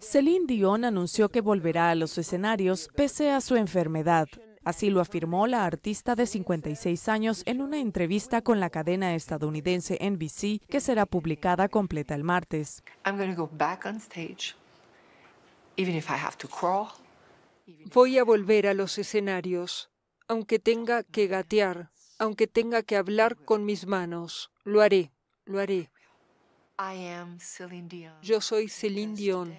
Celine Dion anunció que volverá a los escenarios pese a su enfermedad. Así lo afirmó la artista de 56 años en una entrevista con la cadena estadounidense NBC que será publicada completa el martes. Voy a volver a los escenarios, aunque tenga que gatear, aunque tenga que hablar con mis manos. Lo haré, lo haré. Yo soy Celine Dion,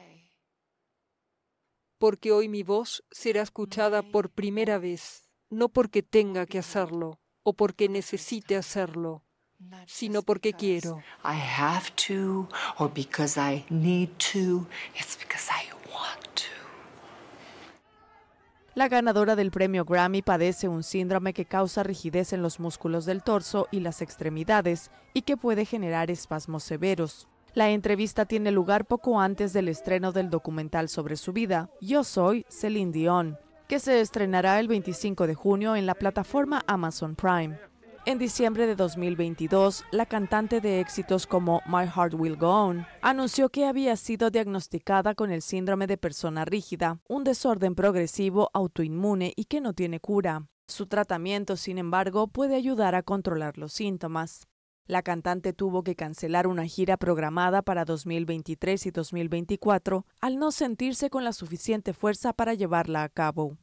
porque hoy mi voz será escuchada por primera vez, no porque tenga que hacerlo o porque necesite hacerlo, sino porque quiero. La ganadora del premio Grammy padece un síndrome que causa rigidez en los músculos del torso y las extremidades y que puede generar espasmos severos. La entrevista tiene lugar poco antes del estreno del documental sobre su vida, Yo Soy Celine Dion, que se estrenará el 25 de junio en la plataforma Amazon Prime. En diciembre de 2022, la cantante de éxitos como My Heart Will Go On anunció que había sido diagnosticada con el síndrome de persona rígida, un desorden progresivo autoinmune y que no tiene cura. Su tratamiento, sin embargo, puede ayudar a controlar los síntomas. La cantante tuvo que cancelar una gira programada para 2023 y 2024 al no sentirse con la suficiente fuerza para llevarla a cabo.